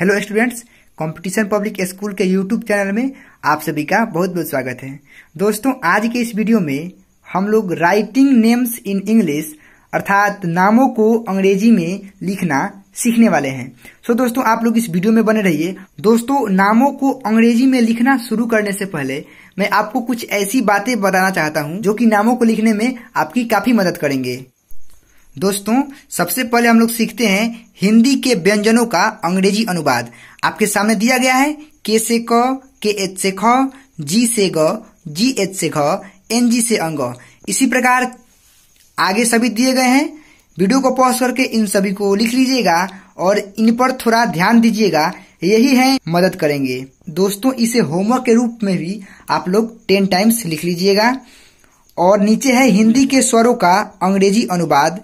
hello students competition public school के YouTube channel में आप सभी का बहुत बहुत स्वागत है दोस्तों आज के इस वीडियो में हम लोग राइटिंग नेम्स इन इंग्लिश अर्थात नामों को अंग्रेजी में लिखना सीखने वाले हैं सो so, दोस्तों आप लोग इस वीडियो में बने रहिए दोस्तों नामों को अंग्रेजी में लिखना शुरू करने से पहले मैं आपको कुछ ऐसी बातें बताना चाहता हूँ जो कि नामों को लिखने में आपकी काफी मदद करेंगे दोस्तों सबसे पहले हम लोग सीखते हैं हिंदी के व्यंजनों का अंग्रेजी अनुवाद आपके सामने दिया गया है के से क के एच से ख जी से ग जी एच से ख एन जी से अंग इसी प्रकार आगे सभी दिए गए हैं वीडियो को पॉज करके इन सभी को लिख लीजिएगा और इन पर थोड़ा ध्यान दीजिएगा यही है मदद करेंगे दोस्तों इसे होमवर्क के रूप में भी आप लोग टेन टाइम्स लिख लीजिएगा और नीचे है हिंदी के स्वरों का अंग्रेजी अनुवाद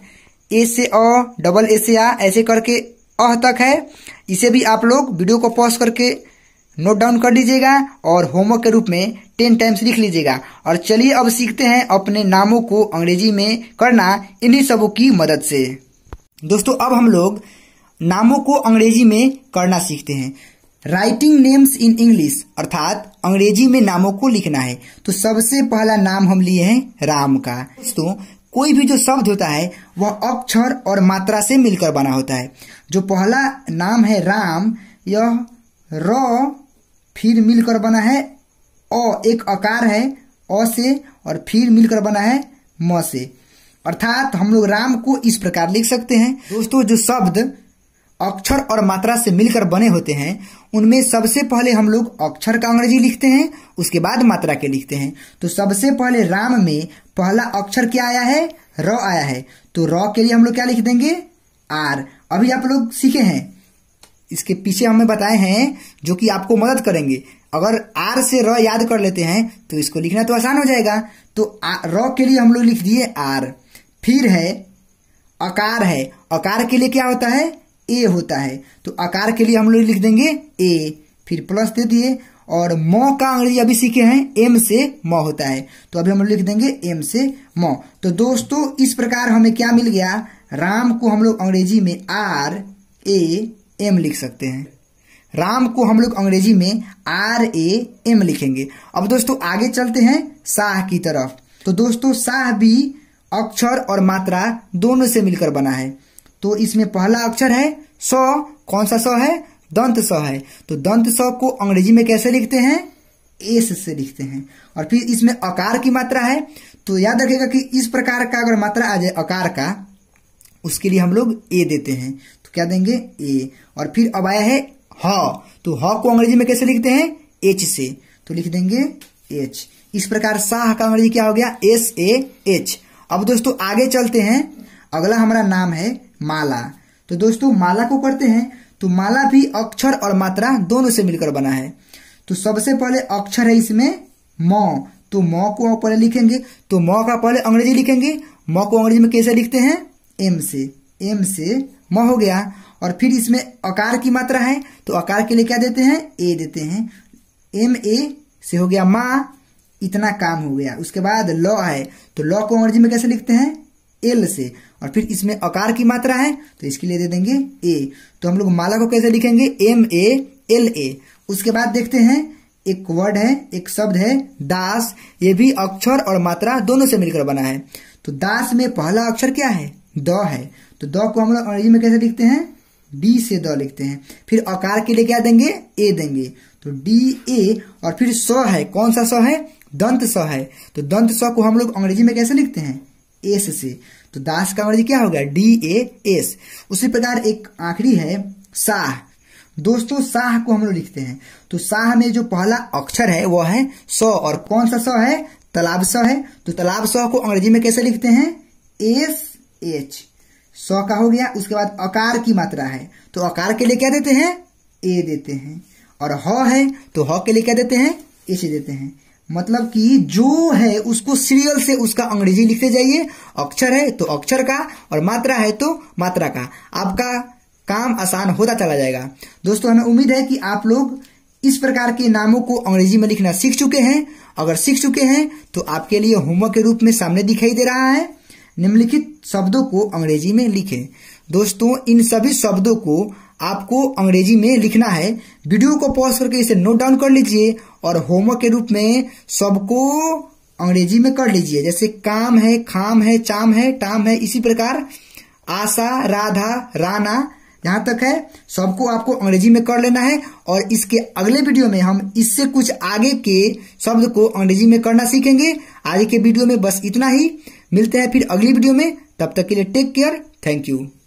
ए से अ डबल ए से आ ऐसे करके अ तक है इसे भी आप लोग वीडियो को पॉज करके नोट डाउन कर लीजिएगा और होमवर्क के रूप में टेन टाइम्स लिख लीजिएगा और चलिए अब सीखते हैं अपने नामों को अंग्रेजी में करना इन्हीं सबों की मदद से दोस्तों अब हम लोग नामों को अंग्रेजी में करना सीखते हैं राइटिंग नेम्स इन इंग्लिश अर्थात अंग्रेजी में नामों को लिखना है तो सबसे पहला नाम हम लिए हैं राम का दोस्तों कोई भी जो शब्द होता है वह अक्षर और मात्रा से मिलकर बना होता है जो पहला नाम है राम यह र फिर मिलकर बना है अ एक आकार है अ से और फिर मिलकर बना है म से अर्थात हम लोग राम को इस प्रकार लिख सकते हैं दोस्तों जो शब्द अक्षर और मात्रा से मिलकर बने होते हैं उनमें सबसे पहले हम लोग अक्षर का अंग्रेजी लिखते हैं उसके बाद मात्रा के लिखते हैं तो सबसे पहले राम में पहला अक्षर क्या आया है र आया है तो र के लिए हम लोग क्या लिख देंगे आर अभी आप लोग सीखे हैं इसके पीछे हमें बताए हैं जो कि आपको मदद करेंगे अगर आर से र याद कर लेते हैं तो इसको लिखना तो आसान हो जाएगा तो र के लिए हम लोग लिख दिए आर फिर है अकार है अकार के लिए क्या होता है ए होता है तो आकार के लिए हम लोग लिख देंगे ए फिर प्लस दे दिए और म का अंग्रेजी अभी सीखे हैं एम से म होता है तो अभी हम लिख देंगे एम से म तो दोस्तों इस प्रकार हमें क्या मिल गया राम को हम लोग अंग्रेजी में आर ए एम लिख सकते हैं राम को हम लोग अंग्रेजी में आर ए एम लिखेंगे अब दोस्तों आगे चलते हैं शाह की तरफ तो दोस्तों शाह भी अक्षर और मात्रा दोनों से मिलकर बना है तो इसमें पहला अक्षर है स कौन सा स है दंत स है तो दंत स को अंग्रेजी में कैसे लिखते हैं एस से लिखते हैं और फिर इसमें अकार की मात्रा है तो याद रखेगा कि इस प्रकार का अगर मात्रा आ जाए अकार का उसके लिए हम लोग ए देते हैं तो क्या देंगे ए और फिर अब आया है ह तो ह को अंग्रेजी में कैसे लिखते हैं एच से तो लिख देंगे एच इस प्रकार शाह का अंग्रेजी क्या हो गया एस ए एच अब दोस्तों आगे चलते हैं अगला हमारा नाम है माला तो दोस्तों माला को करते हैं तो माला भी अक्षर और मात्रा दोनों से मिलकर बना है तो सबसे पहले अक्षर है इसमें म तो म को पहले लिखेंगे तो म का पहले अंग्रेजी लिखेंगे म को अंग्रेजी में कैसे लिखते हैं एम से एम से म हो गया और फिर इसमें अकार की मात्रा है तो अकार के लिए क्या देते हैं ए देते हैं एम ए से हो गया माँ इतना काम हो गया उसके बाद लॉ है तो लॉ को अंग्रेजी में कैसे लिखते हैं एल से और फिर इसमें अकार की मात्रा है तो इसके लिए दे देंगे ए तो हम लोग माला को कैसे लिखेंगे एम ए एल ए उसके बाद देखते हैं एक वर्ड है एक शब्द है दास ये भी अक्षर और मात्रा दोनों से मिलकर बना है तो दास में पहला अक्षर क्या है द है तो द को हम लोग अंग्रेजी में कैसे लिखते हैं डी से द लिखते हैं फिर अकार के लिए क्या देंगे ए देंगे तो डी ए और फिर स है कौन सा स है दंत स है तो दंत स को हम लोग अंग्रेजी में कैसे लिखते हैं एस से तो दास का वर्ज क्या होगा डी ए एस उसी प्रकार एक आखिरी है साह दोस्तों साह को हम लोग लिखते हैं तो साह में जो पहला अक्षर है वह है स और कौन सा स है तालाब स है तो तालाब स को अंग्रेजी में कैसे लिखते हैं एस एच स का हो गया उसके बाद अकार की मात्रा है तो अकार के लिए क्या देते हैं ए देते हैं और ह है तो ह के लिए क्या देते हैं एच देते हैं मतलब कि जो है उसको सीरियल से उसका अंग्रेजी लिखते जाइए अक्षर है तो अक्षर का और मात्रा है तो मात्रा का आपका काम आसान होता चला जाएगा दोस्तों हमें उम्मीद है कि आप लोग इस प्रकार के नामों को अंग्रेजी में लिखना सीख चुके हैं अगर सीख चुके हैं तो आपके लिए होमवर्क के रूप में सामने दिखाई दे रहा है निम्नलिखित शब्दों को अंग्रेजी में लिखें दोस्तों इन सभी शब्दों को आपको अंग्रेजी में लिखना है वीडियो को पॉज करके इसे नोट डाउन कर लीजिए और होमवर्क के रूप में सबको अंग्रेजी में कर लीजिए जैसे काम है खाम है चाम है टाम है इसी प्रकार आशा राधा राना यहां तक है सबको आपको अंग्रेजी में कर लेना है और इसके अगले वीडियो में हम इससे कुछ आगे के शब्द को अंग्रेजी में करना सीखेंगे आगे के वीडियो में बस इतना ही मिलते हैं फिर अगली वीडियो में तब तक के लिए टेक केयर थैंक यू